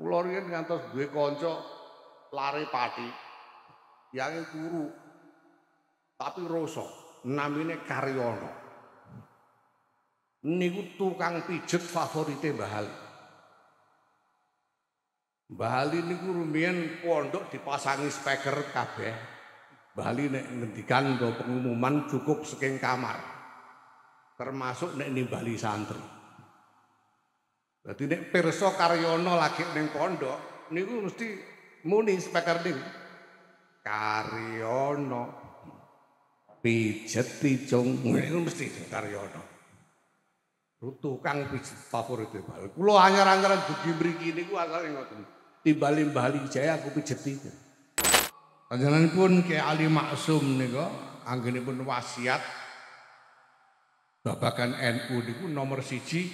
Kula riyen kan ngantos duwe kanca lare pati. Yange turu. Tapi rosok namine Karyono. Niku tukang pijet favorite Mbah Ali. Mbah Ali niku rumiyin pondok dipasangi speaker kabeh. Mbah Ali nek ngendikan pengumuman cukup saking kamar. Termasuk nek nimbali santri. Berarti nek pirsa Karyono lagi ning pondok niku mesti muni speaker niku. Karyono pijeti jong niku mesti Karyono. Tukang pijet favorit Kulo e, Kula anyar-anyaran dugi mriki niku asal ngoten. Timbali balik Jaya aku pijeti. pun Ki Ali Maksum niku pun wasiat babakan NU niku nomor siji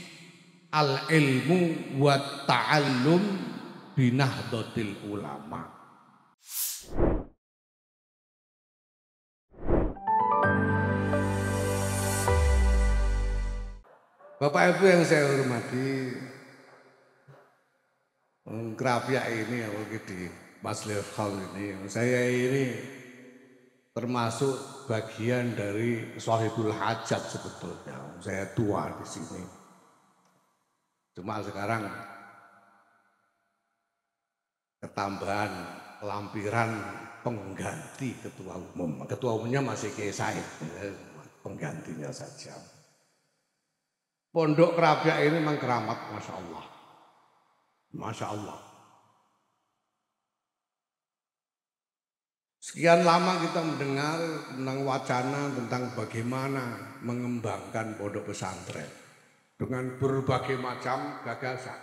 al ilmu wa ta'allum binahdotil ulama Bapak Ibu yang saya hormati Kerapia ini ya di mas Hall ini Saya ini termasuk bagian dari sahibul hajat sebetulnya Saya tua di sini Cuma sekarang ketambahan lampiran pengganti ketua umum. Ketua umumnya masih Kiai Said, penggantinya saja. Pondok Kerapia ini memang keramat, masya Allah, masya Allah. Sekian lama kita mendengar tentang wacana tentang bagaimana mengembangkan pondok pesantren dengan berbagai macam gagasan.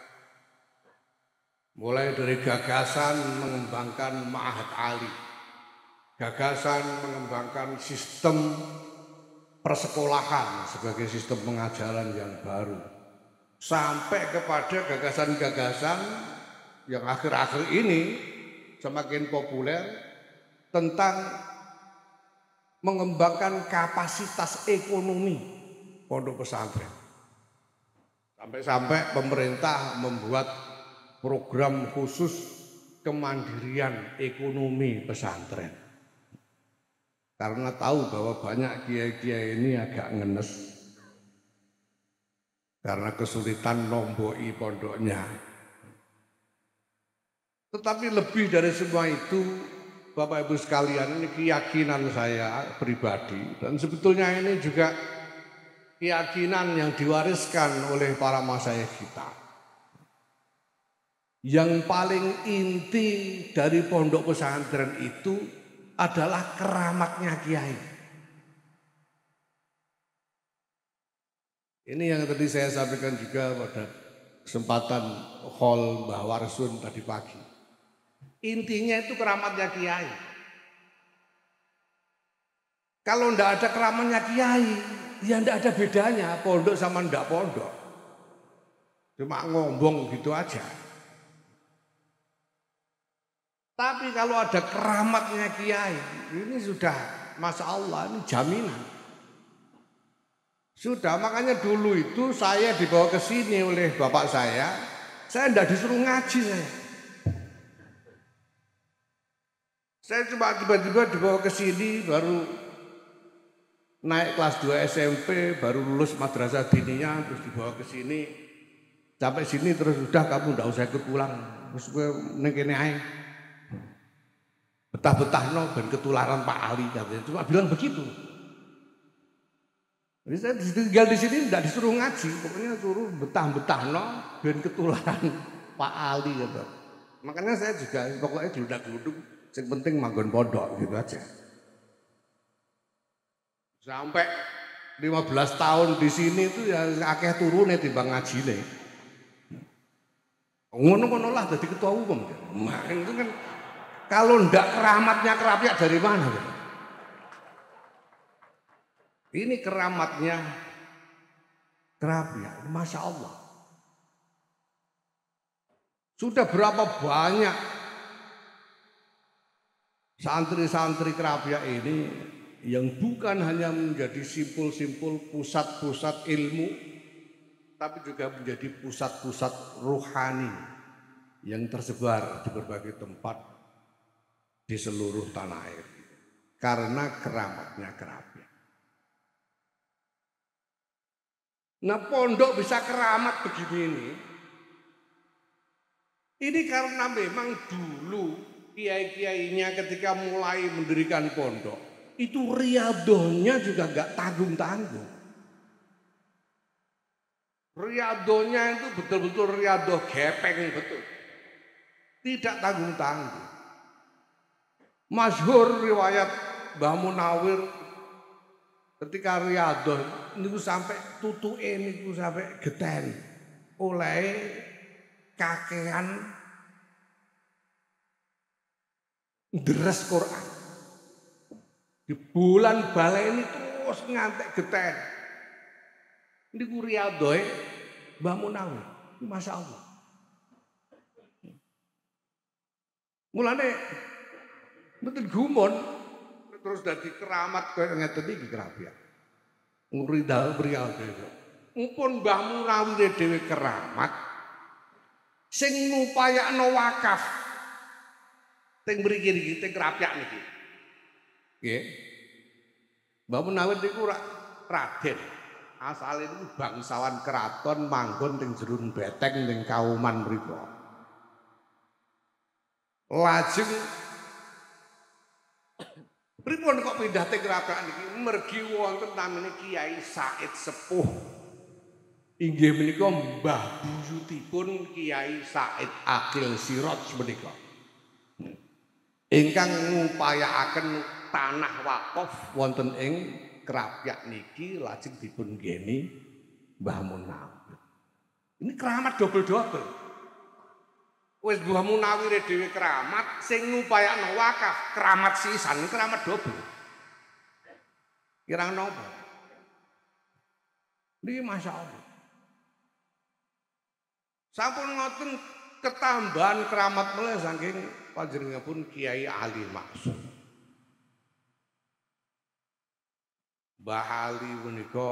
Mulai dari gagasan mengembangkan ma'ahat ali, gagasan mengembangkan sistem persekolahan sebagai sistem pengajaran yang baru, sampai kepada gagasan-gagasan yang akhir-akhir ini semakin populer tentang mengembangkan kapasitas ekonomi pondok pesantren Sampai-sampai pemerintah membuat program khusus kemandirian ekonomi pesantren. Karena tahu bahwa banyak kiai-kiai ini agak ngenes karena kesulitan nomboi pondoknya. Tetapi lebih dari semua itu, Bapak Ibu sekalian, ini keyakinan saya pribadi dan sebetulnya ini juga keyakinan yang diwariskan oleh para masyarakat kita. Yang paling inti dari pondok pesantren itu adalah keramatnya kiai. Ini yang tadi saya sampaikan juga pada kesempatan hall Mbah Warsun tadi pagi. Intinya itu keramatnya kiai. Kalau tidak ada keramatnya kiai, Ya ndak ada bedanya pondok sama ndak pondok. Cuma ngomong gitu aja. Tapi kalau ada keramatnya kiai, ini sudah masa Allah ini jaminan. Sudah makanya dulu itu saya dibawa ke sini oleh bapak saya, saya tidak disuruh ngaji saya. Saya cuma tiba-tiba dibawa ke sini baru naik kelas 2 SMP baru lulus madrasah dininya terus dibawa ke sini sampai sini terus udah kamu ndak usah ikut pulang terus gue neng kene betah-betah no dan ketularan Pak Ali katanya cuma bilang begitu jadi saya tinggal di sini ndak disuruh ngaji pokoknya suruh betah-betah no dan ketularan Pak Ali gitu makanya saya juga pokoknya geludak-geluduk yang penting manggon pondok gitu aja Sampai 15 tahun di sini itu ya akeh turune timbang ngajine. Ngono-ngono lah jadi ketua umum. Makin itu kan kalau ndak keramatnya kerapnya dari mana? Ini keramatnya kerapnya, masya Allah. Sudah berapa banyak santri-santri kerapia ini yang bukan hanya menjadi simpul-simpul pusat-pusat ilmu, tapi juga menjadi pusat-pusat rohani yang tersebar di berbagai tempat di seluruh tanah air. Karena keramatnya kerabat. Nah pondok bisa keramat begini ini. Ini karena memang dulu kiai-kiainya ketika mulai mendirikan pondok itu riadonya juga gak tanggung-tanggung. Riadonya itu betul-betul riadoh gepeng betul. Tidak tanggung-tanggung. Masyhur riwayat Mbah Munawir ketika riadoh niku sampai tutuke niku sampai geten oleh kakean deres Quran. Di bulan balai ini terus ngantek geter. Ini ku riadoe ya, Mbah Munawi. Masya Allah. Mulane betul gumon terus dari keramat kaya ngeten iki kerabat. Nguridal riadoe. Ya. Mumpun Mbah Munawi Dewi keramat sing no wakaf. Teng mriki kiri, teng kerapyak niki. Nggih. Mbah Munawir niku ra Raden. Asale niku bangsawan keraton manggon teng jero beteng teng kauman mriku. Lajeng Pripun kok pindah teng kerajaan mergi wonten tamene Kiai Said Sepuh. Inggih menika Mbah Buyutipun Kiai Said Akil Sirot menika. Ingkang ngupayakaken tanah wakaf wonten ing kerapyak niki lajeng dipun geni Mbah Munawir. Ini keramat dobel-dobel. Wis Mbah Munawir dhewe keramat sing ngupayakno wakaf keramat sisan keramat dobel. Kirang nopo? Masya Allah. Sampun ngoten ketambahan keramat mulai saking pun Kiai Ali Maksud. Bahali menika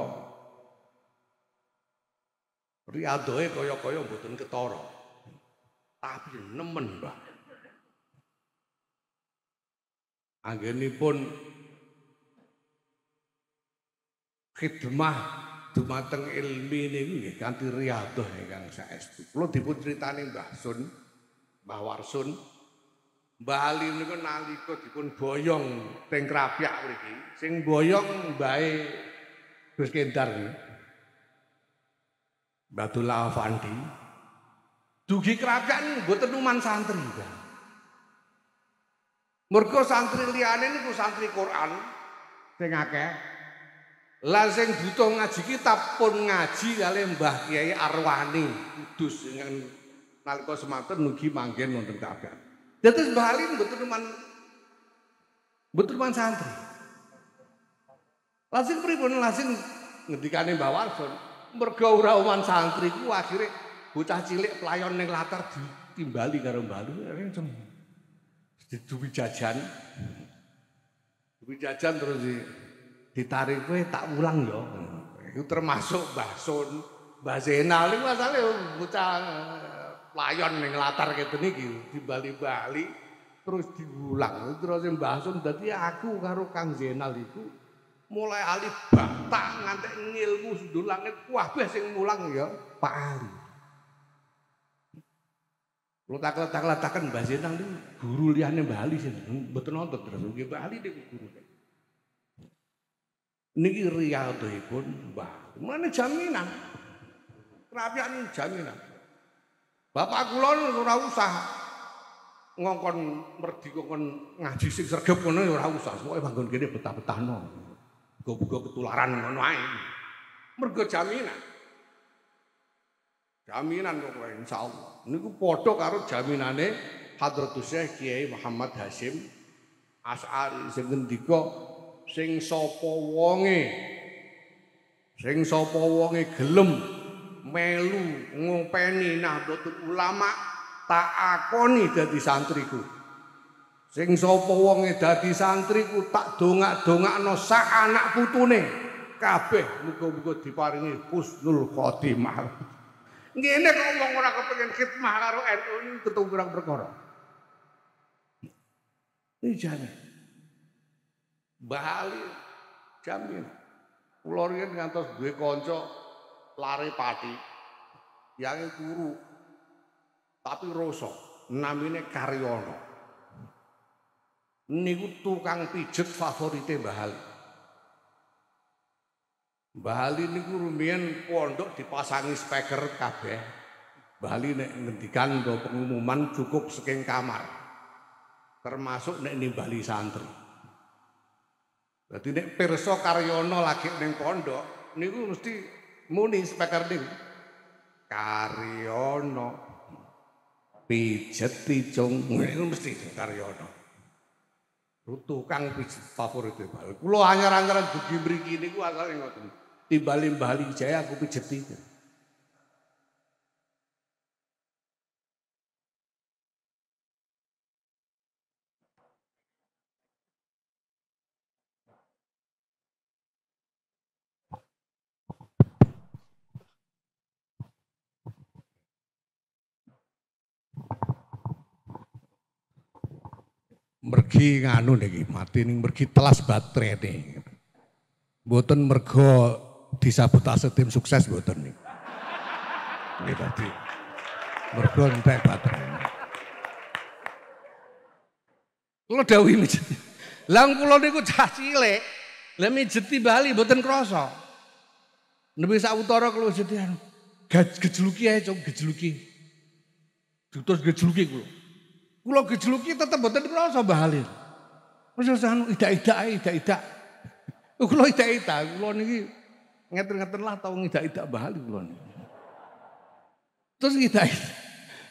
riadoe kaya-kaya mboten ketara. Tapi nemen, Mbah. Anggenipun khidmah dumateng ilmi niku nggih kanthi riadoh ingkang saestu. Kula dipun critani Mbah Sun, Mbah Warsun, Mbah Ali niku nalika dipun boyong teng Krapyak mriki, sing boyong baik Gus Kendar batu Dullah Afandi. Dugi Krapyak mboten numan santri. Mergo santri liyane niku santri Quran sing akeh. butong sing butuh ngaji kitab pun ngaji kalih Mbah Kiai Arwani Kudus dengan nalika semanten nugi manggen wonten Krapyak. Dan bali bahalin betul teman betul teman santri. Lasin pripun lasin ngendikane Mbah Warson, mergo ora uman santri ku akhire bocah cilik pelayon ning latar ditimbali karo mbalu diduwi jajan. Duwi jajan terus ditarik kowe tak ulang yo. Itu termasuk Mbah Sun, Mbah Zainal iku asale bocah Layon yang latar nih iki di bali terus diulang terus yang bahasun, jadi aku karo Kang Zainal itu mulai alif bata nganti ngilmu sundul langit kabeh sing mulang ya Pak Ali. Lo tak letak-letaken Mbah Zainal itu guru liannya Mbah Ali sing betul nonton terus nggih Mbah Ali niku guru. Niki riyadhipun Mbah. Mane jaminan. Kerapian jaminan. Bapak kula ora usah ngongkon merdika kon ngaji sing sergap ngono ora usah, pokoke bangun kene betah-betahno. Buka-buka ketularan ngono wae. Mergo jaminan. Jaminan kok insyaallah. Niku padha karo jaminane Hadratus Syekh Kiai Muhammad Hasyim As'ari sing ngendika sing sapa wonge sing sapa wonge gelem melu ngopeni Nahdlatul Ulama tak akoni dadi santriku. Sing sapa wonge dadi santriku tak dongak-dongakno sak anak putune kabeh muga-muga diparingi husnul khotimah. Ngene kok wong ora kepengin khidmah karo NU ketumbrang perkara. Ini jane. Bali jamin. Kulo riyen ngantos duwe kanca lari pati yange guru tapi rosok namine Karyono niku tukang pijet favorite Mbah Ali Mbah Ali niku rumiyin pondok dipasangi speaker kabeh Mbah Ali nek ngendikan do pengumuman cukup seking kamar termasuk nek nimbali santri Berarti nek perso Karyono lagi neng pondok niku mesti muni inspektur ning Karyono pijeti jong ngono mesti Karyono tukang pijet favorit ya, bal kula anyar-anyaran dugi mriki niku asal ngoten timbali Bali Jaya aku pijeti mergi nganu niki, mati ning mergi telas baterai nih. Boten mergo disabotase tim sukses boten nih. Nggih tadi. Mergo entek baterai. Kula dawuhi mijet. Lah kula niku cah cilik. Lah mijeti bali boten krasa. Nepi sak utara kula jeti anu. Gejluki ae, Cuk, gejluki. Terus gejluki kula. Kulo gejluki tetep mboten krasa anu, Mbah Halil. Mesti anu ida-ida ae, ida idak Kulo ida-ida, kulo niki ngeter lah tau ngida-ida Mbah kulo niki. Terus idak ida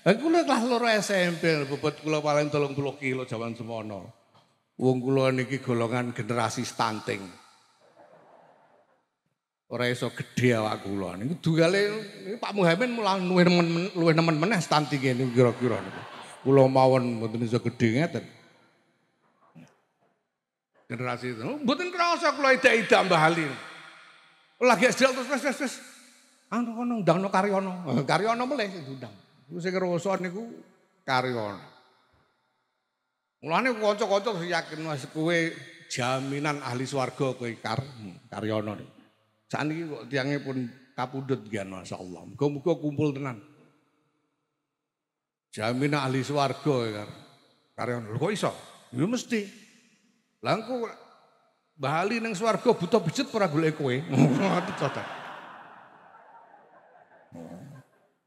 Lah kulo kelas loro SMP, bobot kulo paling 30 kilo jaman semono. Wong kulo niki golongan generasi stunting. Ora iso gedhe awak kulo niku dugale Pak Muhammad mulai luwih nemen nemen stunting ini kira-kira niku. kula mawon mboten iso gede ngeten. Generasi itu, mboten krasa kula ida-ida mbahali. Lagi sedel terus wes wes Anu kono ndangno Karyono. Oh, Karyono mleh sing ndang. Ku sing rasa niku Karyono. Mulane kanca-kanca yakin wis kowe jaminan ahli swarga kowe Karyono. Saat ini kok tiangnya pun kapudut gian, Masya Allah. Muka-muka kumpul tenang. jamin ahli swarga kan. Karyawan lho kok iso? Ya mesti. Lah engko bali ning swarga butuh bijet ora golek kowe. Ngono to ta.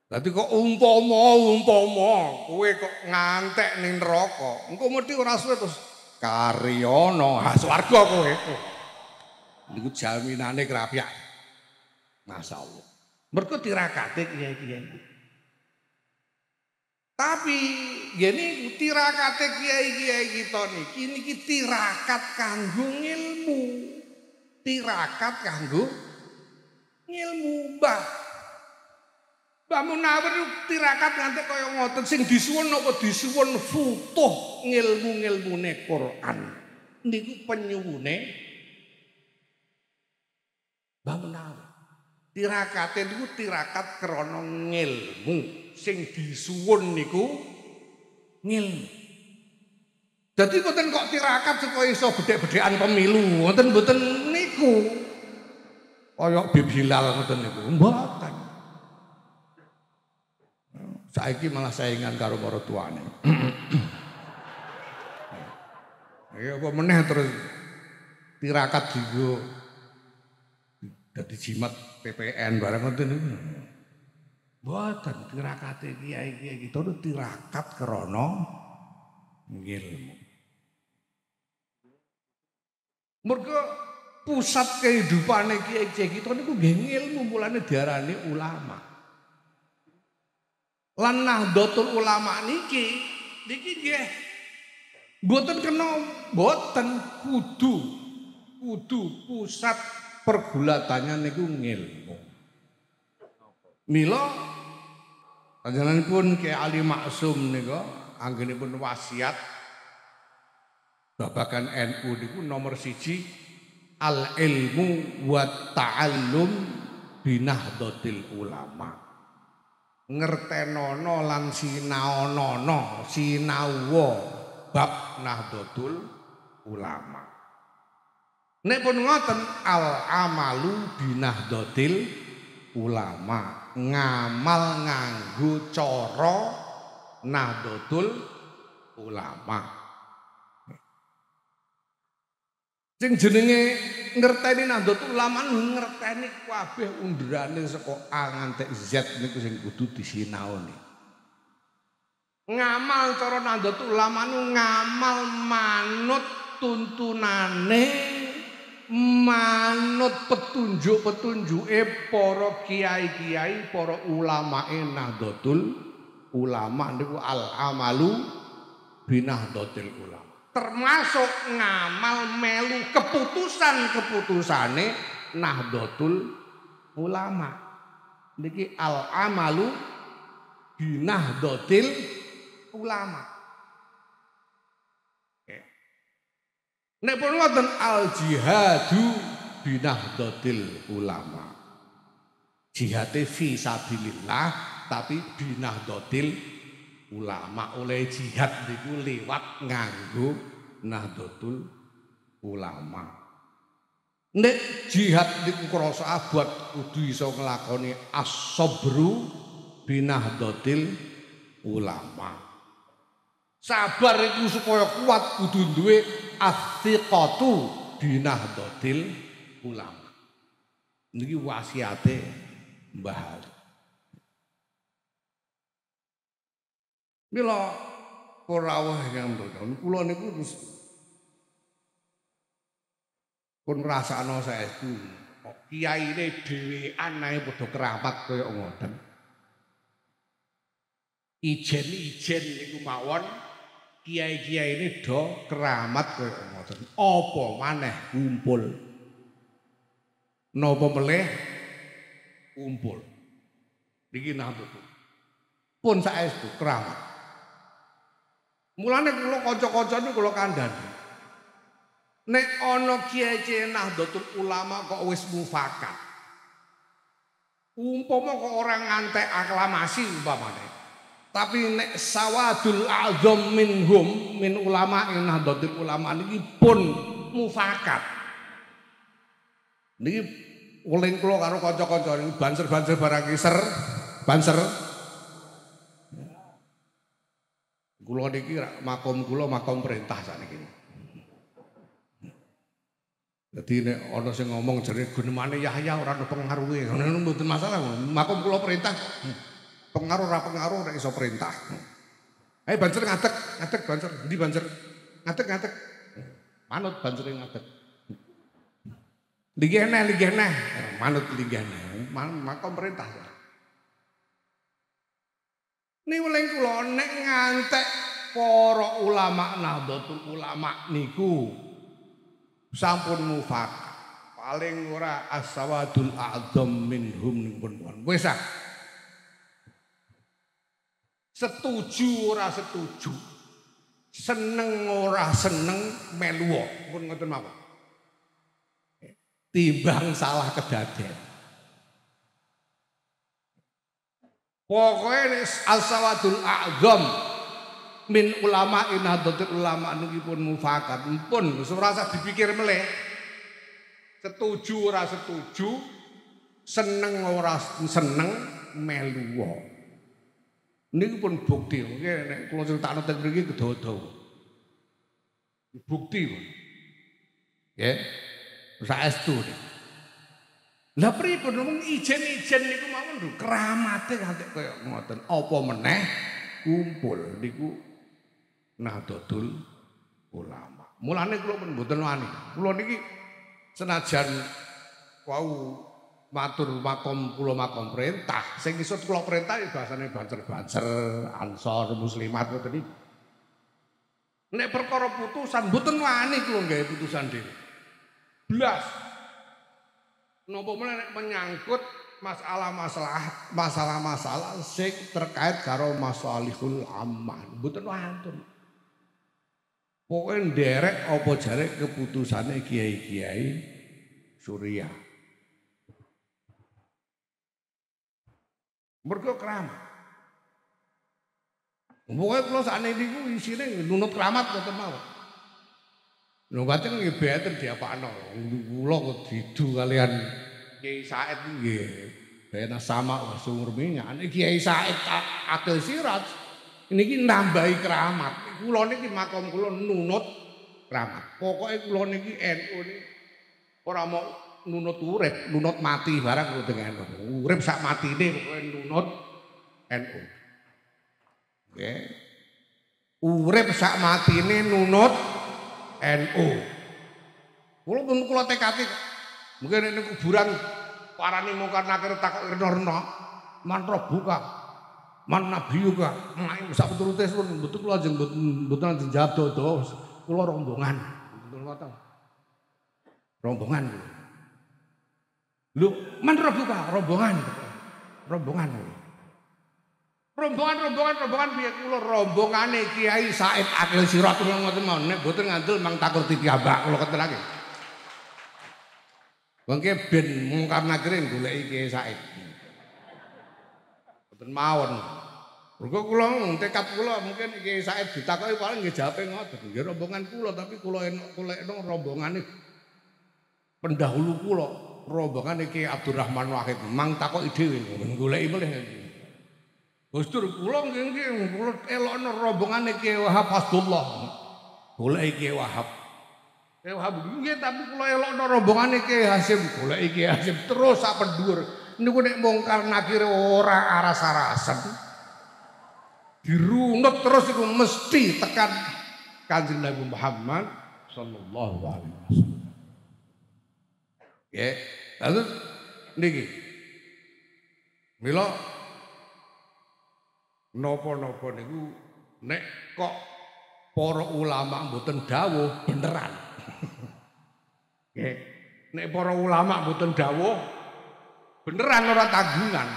Tapi kok umpama umpama kowe kok ngantek ning neraka. Engko mesti ora suwe terus karyono ha swarga kowe. Niku jaminane kerapiak. Masyaallah. Mergo dirakate kiye-kiye. Ya, ya. Tapi gini tirakat kiai kiai kita nih, kini kita tirakat kanggo ngilmu. tirakat kanggo ilmu bah. Bamu nawer tirakat nanti kaya ngoten sing disuwun nopo disuwun futuh ngilmu ngilmu Quran. Niku penyuwune. Bamu nawer. Tirakate niku tirakat krana ngilmu sing disuwun niku ngilmu. Dadi mboten kok tirakat supaya iso bedhek-bedhekan pemilu, mboten mboten niku. Kaya Bib Hilal ngoten niku, mboten. Saiki malah saingan karo para tuane. Ya apa meneh terus tirakat juga dadi jimat PPN barang ngoten niku. Mboten tirakate kiai-kiai kita niku tirakat krana ngilmu mereka pusat kehidupan kiai-kiai kita gitu niku nggih ngilmu mulane diarani ulama. Lan nahdlatul ulama niki niki nggih Boten kena, buatan kudu, kudu pusat pergulatannya niku ngilmu. Mila pun ke Ali Maksum anggini pun wasiat babakan NU niku nomor siji al ilmu wa ta'allum binahdotil ulama. Ngertenono lan sinaonono sinawa bab nahdotul ulama. Nek pun ngoten al amalu binah ulama ngamal nganggu coro nadotul ulama. Cing jenenge ngerteni nadotul ulama ngerteni kabeh undurane saka A nganti Z niku sing kudu disinaoni. Ngamal coro nadotul ulama ngamal manut tuntunane manut petunjuk-petunjuke para kiai-kiai, para ulamae nahdlatul ulama niku al amalu binahdlatul ulama. Termasuk ngamal melu keputusan-keputusane nahdlatul ulama. Niki al amalu binahdlatul ulama. Nek pun wonten al jihadu binahdotil ulama. jihad fi sabilillah tapi binahdotil ulama oleh jihad itu lewat nganggu nahdlatul ulama. Nek jihad niku krasa abot kudu iso nglakoni as-sabru binahdotil ulama. Sabar itu supaya kuat kudu duwe astiqatu binahdhatil ulama. Niki wasiate Mbah Ali. Mila ora wah ingkang mriku. Kula niku terus pun ngrasakno saestu. Kiyaine dhewean ae padha keramat kaya ngoten. Ijen-ijen itu mawon kiai-kiai ini do keramat koyo ngoten. Apa maneh kumpul. Napa meleh kumpul. Niki nambah pun saestu keramat. Mulane kula kanca-kanca niku kula kandhani. Nek ana kiai-kiai Nahdlatul Ulama kok wis mufakat. Umpama kok orang ngantek aklamasi umpamane. Tapi nek sawadul azam minhum min ulama nahdlatul ulama niki pun mufakat. Niki uling kula karo kanca-kanca banser-banser barang kiser, banser. Kula niki makom kula makom perintah sakniki. Jadi nek ana yang ngomong jare gunemane Yahya ora pengaruhe, ngono mboten masalah. Makom kula perintah. Hmm. Pengaruh ra pengaruh ora iso perintah. Ayo eh, banser ngadeg, ngadeg banser, ndi banser? Ngadeg ngadeg. Manut banser ngadeg. Ligih neh, ligih neh. Manut ligih neh. Maka perintah. Ya? Ini oleh kula nek ngantek para ulama Nahdlatul Ulama niku sampun mufakat. Paling ora aswadul a'zam minhum niku pun. Wis ah. Setuju ora setuju. Seneng ora seneng melu pun ngoten mawon. Timbang salah kedaden. Pokoknya asawadul sawadul min ulama inadotul ulama niki pun mufakat pun surasa dipikir melek. setuju ora setuju seneng ora seneng melu Niku pun bukti. Mungkin nek kula critakno teng mriki kedodo. Bukti. Ya. Saestu. Lah pripun wong ijen-ijen niku mau lho keramate kanthi kaya ngoten. Apa meneh kumpul niku Nahdlatul Ulama. Mulanya kalau pun mboten wani. kalau niki senajan kau matur makom kula makom perintah sing isut kula perintah ya bahasane bancer-bancer ansor muslimat ngoten iki nek perkara putusan mboten wani kula nggawe putusan dhewe blas nopo meneh nek menyangkut masalah-masalah masalah-masalah sing terkait karo masalihul ammah mboten wonten pokoknya derek apa jarek keputusannya kiai-kiai Suriah Mergo kramat. Mbok kulo sakne niku isine nunut kramat mboten mawon. Lha mboten nggih beten diapakno. Kula kok didu kalian Kiai Said nggih. Bena sama wah sumur minyak. Ini Kiai Said Akil Sirat. Ini kini nambahi keramat. Kulo niki makom kulo nunut keramat. Pokoknya kulo niki NU ini. nunut urip, nunut mati barang dengan urip sak ini pokoke nunut NU. oke? Urip sak ini nunut NU. Kula pun kula TKT, mungkin ini kuburan parani nih nakir kan tak reno-reno man robuka man nabiyuka main sak turute sun betul kula jeng betul nanti jawab dodo kula rombongan betul ngoten rombongan Lu menurut buka rombongan. Rombongan. Rombongan rombongan rombongan piye rombongan nih, Kiai Said Akil Sirat kula ngoten mau nih, butuh ngandel mang takut titiabak bak, lo Wong Bangke ben mungkar nakire goleki Kiai Said. Boten mawon. Mergo kula tekap kula mungkin Kiai Said ditakoki paling nggih jawabe ngoten. Ya rombongan kula tapi kula enok kula enok nih, pendahulu kula rombongan iki Abdurrahman Wahid mang takoki dhewe goleki melih. Gustur kula nggih kula elokno rombongan iki Wahab Abdullah. Goleki iki Wahab. Eh Wahab nggih tapi kula elokno rombongan iki Hasim goleki iki Hasim terus sak pendhuwur. Niku nek mungkar nakire ora aras-arasan. dirunut terus itu mesti tekan kanjeng Nabi Muhammad sallallahu alaihi wasallam. Ya, lalu niki. Mila napa-napa niku nek kok para ulama mboten dawuh beneran. Ya, nek para ulama mboten dawuh beneran ora tanggungan.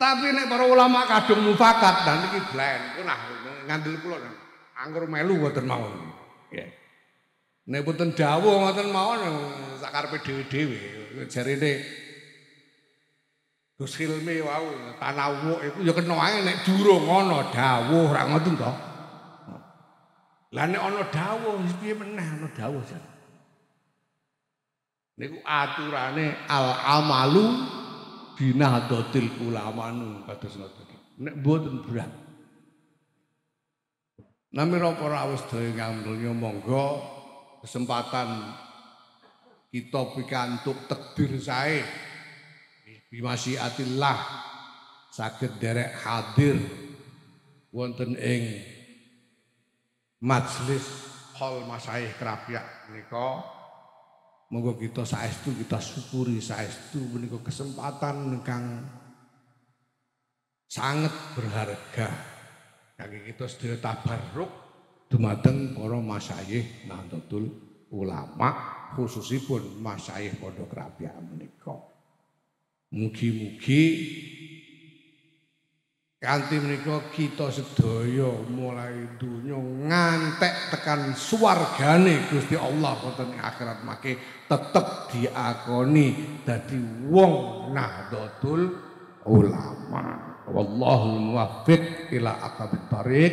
Tapi nek para ulama kadung mufakat dan niki blend, nah ngandel kula anggur melu mboten mawon. Ya. Nek punten dawuh ngoten mawon sak karepe dhewe-dhewe jarene Gus Hilmi wau tanawuk iku ya kena ae nek durung ana dawuh ra ngoten to. Lah nek ana dawuh piye meneh ana dawuh jan. Niku aturane al amalu binahdotil ulama nu kados ngoten. Nek mboten berat. Nami rawuh rawuh sedaya ngamrulnya monggo kesempatan kita pikantuk tekbir saya bimasi atillah sakit derek hadir wonten ing majlis hall masaih kerapiak menika monggo kita saestu kita syukuri saestu menika kesempatan kang sangat berharga kaki kita sedaya tabarruk dumateng para masyayikh Nahdlatul Ulama khususipun masyayikh Pondok Rabiah menika. Mugi-mugi kanthi menika kita sedaya mulai dunya ngantek tekan swargane Gusti Allah wonten akhirat maki tetep diakoni dadi wong Nahdlatul Ulama. Wallahu muwaffiq ila aqabit tariq.